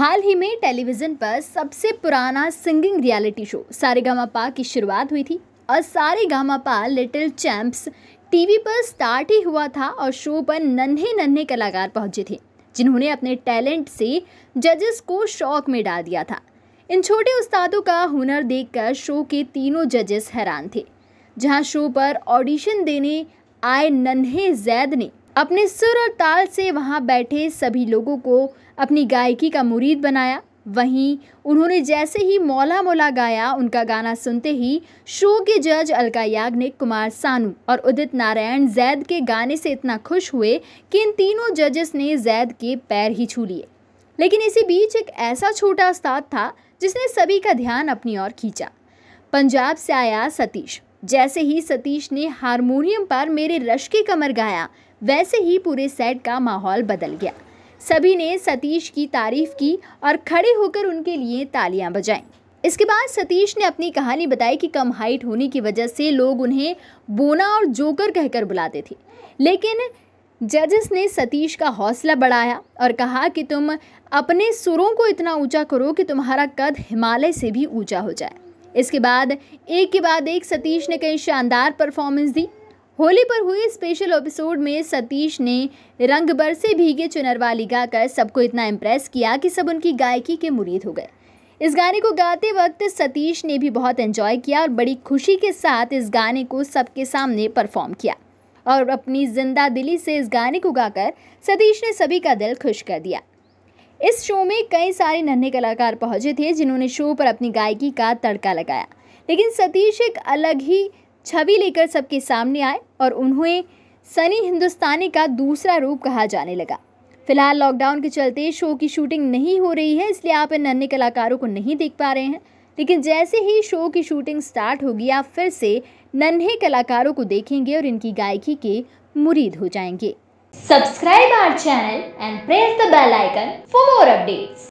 हाल ही में टेलीविज़न पर सबसे पुराना सिंगिंग रियलिटी शो पा की शुरुआत हुई थी और पा लिटिल चैंप्स टीवी पर स्टार्ट ही हुआ था और शो पर नन्हे नन्हे कलाकार पहुंचे थे जिन्होंने अपने टैलेंट से जजेस को शौक में डाल दिया था इन छोटे उस्तादों का हुनर देखकर शो के तीनों जजेस हैरान थे जहां शो पर ऑडिशन देने आए नन्हे जैद ने अपने सुर और ताल से वहाँ बैठे सभी लोगों को अपनी गायकी का मुरीद बनाया वहीं उन्होंने जैसे ही मौला मौला गाया उनका गाना सुनते ही शो के जज अलका याग्निक कुमार सानू और उदित नारायण जैद के गाने से इतना खुश हुए कि इन तीनों जजेस ने जैद के पैर ही छू लिए लेकिन इसी बीच एक ऐसा छोटा उस्ताद था जिसने सभी का ध्यान अपनी ओर खींचा पंजाब से आया सतीश जैसे ही सतीश ने हारमोनियम पर मेरे रश की कमर गाया वैसे ही पूरे सेट का माहौल बदल गया सभी ने सतीश की तारीफ की और खड़े होकर उनके लिए तालियां बजाईं इसके बाद सतीश ने अपनी कहानी बताई कि कम हाइट होने की वजह से लोग उन्हें बोना और जोकर कहकर बुलाते थे लेकिन जजेस ने सतीश का हौसला बढ़ाया और कहा कि तुम अपने सुरों को इतना ऊंचा करो कि तुम्हारा कद हिमालय से भी ऊंचा हो जाए इसके बाद एक के बाद एक सतीश ने कई शानदार परफॉर्मेंस दी होली पर हुए स्पेशल एपिसोड में सतीश ने रंग बरसे भीगे चुनरवाली गाकर सबको इतना इम्प्रेस किया कि सब उनकी गायकी के मुरीद हो गए इस गाने को गाते वक्त सतीश ने भी बहुत एंजॉय किया और बड़ी खुशी के साथ इस गाने को सबके सामने परफॉर्म किया और अपनी जिंदा दिली से इस गाने को गाकर सतीश ने सभी का दिल खुश कर दिया इस शो में कई सारे नन्हे कलाकार पहुंचे थे जिन्होंने शो पर अपनी गायकी का तड़का लगाया लेकिन सतीश एक अलग ही छवि लेकर सबके सामने आए और उन्हें सनी हिंदुस्तानी का दूसरा रूप कहा जाने लगा फिलहाल लॉकडाउन के चलते शो की शूटिंग नहीं हो रही है इसलिए आप इन अन्य कलाकारों को नहीं देख पा रहे हैं लेकिन जैसे ही शो की शूटिंग स्टार्ट होगी आप फिर से नन्हे कलाकारों को देखेंगे और इनकी गायकी के मुरीद हो जाएंगे subscribe our channel and press the bell icon for more updates